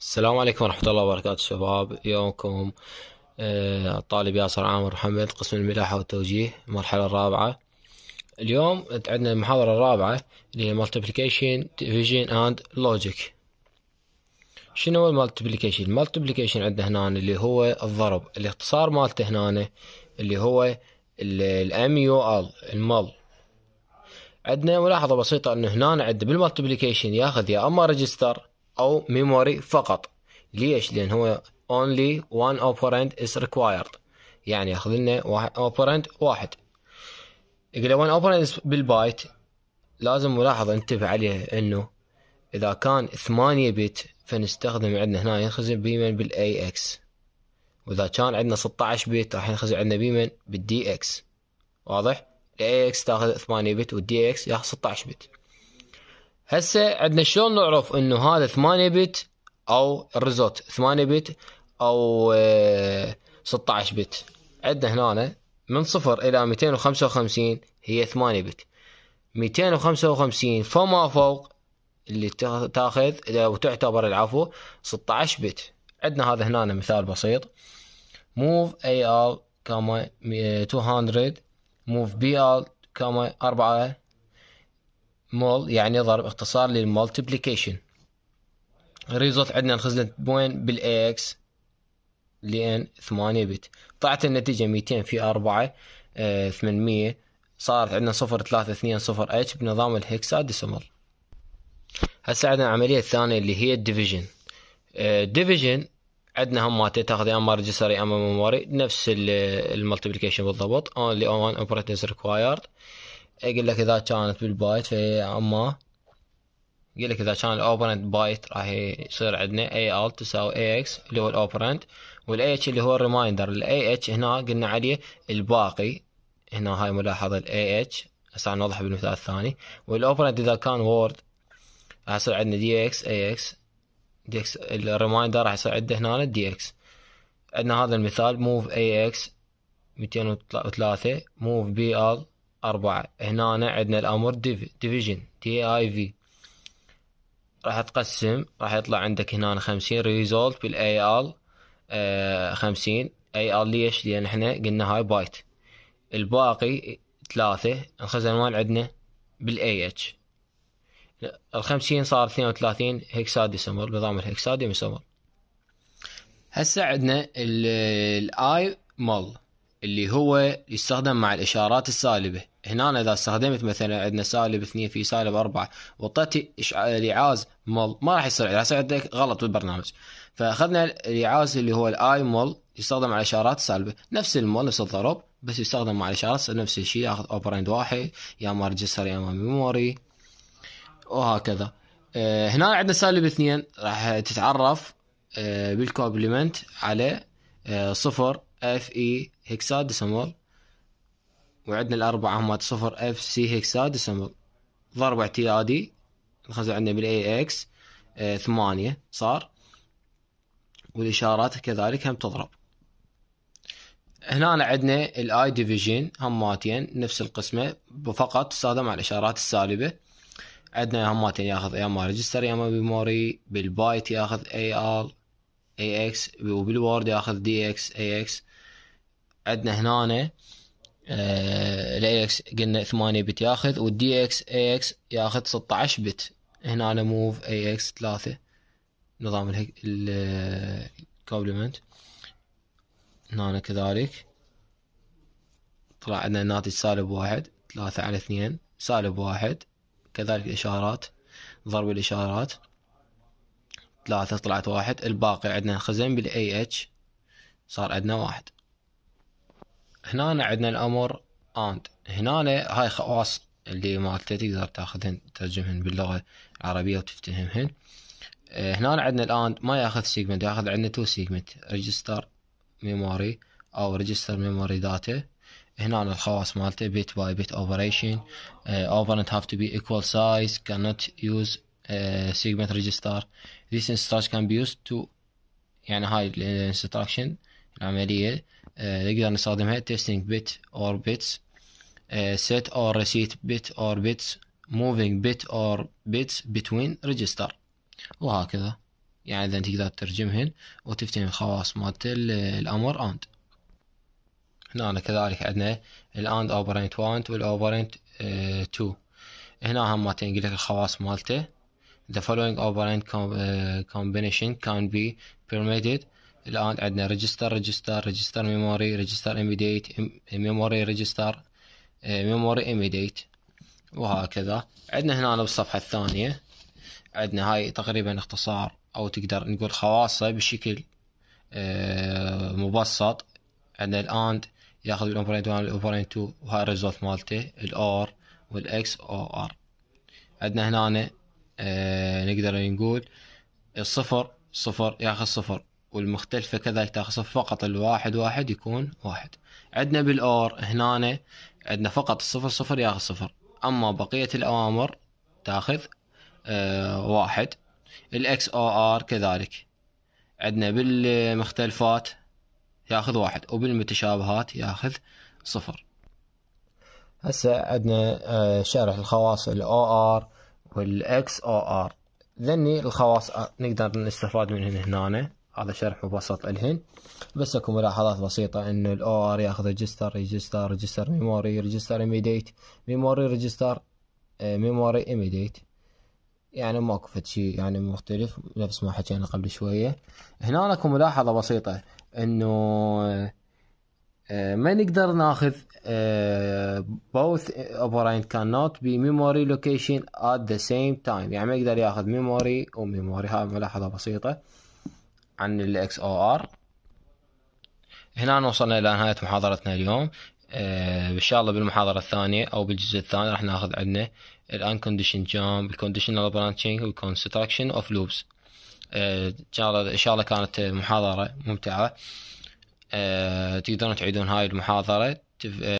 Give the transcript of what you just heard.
السلام عليكم ورحمة الله وبركاته شباب يومكم آه، الطالب ياسر عامر محمد قسم الملاحة والتوجيه المرحلة الرابعة اليوم عندنا المحاضرة الرابعة اللي هي multiplication division and logic شنو هو المالتيبليكيشن المالتيبليكيشن عندنا هنا اللي هو الضرب الاختصار مالته هنا اللي هو الام يو ال عندنا ملاحظة بسيطة انه هنا عندنا بالمالتبليكيشن ياخذ يا اما ريجستر أو ميموري فقط ليش لأن هو only one operand is required يعني ياخذ لنا واحد operand واحد إذا one operand بالبايت لازم ملاحظة انتبه عليها إنه إذا كان ثمانية بت فنستخدم عندنا هنا ينخزن بيمن بالاي اكس واذا كان عندنا 16 بت راح ينخزن عندنا بيمن بالدي اكس واضح الاي اكس تاخذ 8 بت والدي اكس ياخذ 16 بت هسه عندنا شلون نعرف انه هذا 8 بت او الريزوت 8 بت او 16 آه، بت عندنا هنا من صفر الى 255 هي 8 بت 255 فما فوق اللي تاخذ لو تعتبر العفو 16 بت عندنا هذا هنا مثال بسيط move AR كما 200 موف بي BR كما 4 مول يعني ضرب اختصار للمالتيبليكيشن ريزلت عندنا الخزنة بوين بالاكس لان 8 بت طلعت النتيجة 200 في 4 آه 800 صارت عندنا صفر اتش بنظام ديسمال هسه عندنا العملية الثانية اللي هي الديفيجن آه، الديفيجن عندنا هم مالتين تاخذ اما يا اما ميموري نفس المالتيبليكيشن بالضبط اونلي اون اوبريتنس ريكوايرد يقول لك اذا كانت بالبايت اما يقول لك اذا كان الاوبرنت بايت راح يصير عندنا اي الت تساوي اي اكس اللي هو الاوبرنت والاي اتش اللي هو الريمايندر الاي اتش هنا قلنا عليه الباقي هنا هاي ملاحظه الاي اتش هسه نوضح بالمثال الثاني والاوبرنت اذا كان وورد راح يصير عندنا دي اكس اي اكس دي اكس الريمايندر راح يصير عندنا هنا دي اكس عندنا هذا المثال موف اي اكس 203 موف بي ال أربعة هنا عندنا الأمر ديف ديفيجن دي اي في راح تقسم راح يطلع عندك هنا خمسين ريزولت بالاي ال خمسين اي ال ليش لان احنا قلنا هاي بايت الباقي ثلاثة الخزن مال عندنا بالاي اتش الخمسين صار اثنين وثلاثين هكساديسمر نظام الهكساديسمر هسه عندنا الاي مال اللي هو يستخدم مع الاشارات السالبه هنا اذا استخدمت مثلا عندنا سالب 2 في سالب 4 وطيت الايعاز مول ما راح يصير راح يصير عندك غلط بالبرنامج فاخذنا الايعاز اللي هو الاي مول يستخدم على الاشارات السالبه نفس المول نفس الضرب بس يستخدم مع الاشارات نفس الشيء ياخذ اوبرند واحد يا اما ريجستر يا اما ميموري وهكذا آه، هنا عندنا سالب 2 راح تتعرف آه، بالكومبلمنت على آه، صفر اف اي e هيكساديسيمال وعندنا الأربعة هما صفر اف سي هيكساديسيمال ضرب اعتيادي نخزن عندنا بالاي اكس آه، ثمانية صار والإشارات كذلك هم تضرب هنا عندنا الاي ديفيجن هماتين نفس القسمة فقط تستخدم على الإشارات السالبة عندنا هماتين ياخذ يا اما ريجستر يا اما ميموري بالبايت ياخذ اي ار اي اكس وبالوورد ياخذ دي اكس اي اكس عندنا هنا آه، الاي اكس قلنا 8 بت ياخذ والدي اكس اي اكس ياخذ 16 بت هنا موف اي اكس 3 نظام الكومبلمنت هنا كذلك طلع عندنا الناتج سالب واحد ثلاثة على اثنين سالب واحد كذلك الإشارات ضرب الإشارات ثلاثة طلعت واحد الباقي عندنا خزن بالاي اتش صار عندنا واحد هنا عندنا الامر اند هنا هاي خواص اللي مالته تقدر تاخذهن تترجمهن باللغه العربيه وتفتهمهن اه، هنا عندنا الاند ما ياخذ سيجمنت ياخذ عندنا تو سيجمنت ريجستر ميموري او ريجستر ميموري داتا هنا الخواص مالته بيت باي بيت اوبريشن اوفرنت هاف تو بي ايكوال سايز كانت يوز سيجمنت ريجستر ذيس انستراكشن كان بي يوز تو يعني هاي الانستراكشن العمليه نقدر نستخدمها testing bit or bits set or receipt bit or bits moving bit or bits between register وهكذا يعني إذا تقدر تترجمهن وتفتهم الخواص مالت الأمر and هنا كذلك عندنا الاند اوبرنت 1 والاوبرنت 2 هنا هم تنقل لك الخواص مالته the following operand combination can be permitted الان عندنا ريجستر ريجستر ريجستر ميموري ريجستر ايميديت ميموري ريجستر ميموري ايميديت وهكذا عندنا هنا بالصفحة الثانية عندنا هاي تقريبا اختصار او تقدر نقول خواصه بشكل آه، مبسط عندنا الاند ياخذ الاوبريند 1 والاوبريند 2 وهاي الريزولت مالته الاور والاكس او ار عندنا هنا آه، نقدر نقول الصفر صفر ياخذ صفر والمختلفة كذلك تخصف فقط الواحد واحد يكون واحد عندنا بالأور هنا عندنا فقط الصفر صفر ياخذ صفر أما بقية الأوامر تاخذ آه واحد الإكس أو آر كذلك عندنا بالمختلفات ياخذ واحد وبالمتشابهات ياخذ صفر هسه عندنا آه، شرح الخواص الاو ار والاكس او ار ذني الخواص آه، نقدر نستفاد منهن هنا هذا شرح مبسط الحين بس اكو ملاحظات بسيطة انه الاو ار ياخذ ريجستر ريجستر ريجستر ميموري ريجستر ايميديت ميموري ريجستر ميموري ايميديت يعني ماكو فد شيء يعني مختلف نفس ما حكينا قبل شوية هنا اكو ملاحظة بسيطة انه آه، ما نقدر ناخذ آه، both operand cannot be memory location at the same time يعني ما يقدر ياخذ memory وميموري هاي ملاحظة بسيطة عن الاكس او ار هنا وصلنا الى نهايه محاضرتنا اليوم آه، ان شاء الله بالمحاضره الثانيه او بالجزء الثاني راح ناخذ عندنا ال جامب Jump برانشنج والكونستراكشن اوف لوبس ان شاء الله ان شاء الله كانت محاضره ممتعه آه، تقدرون تعيدون هاي المحاضره آه،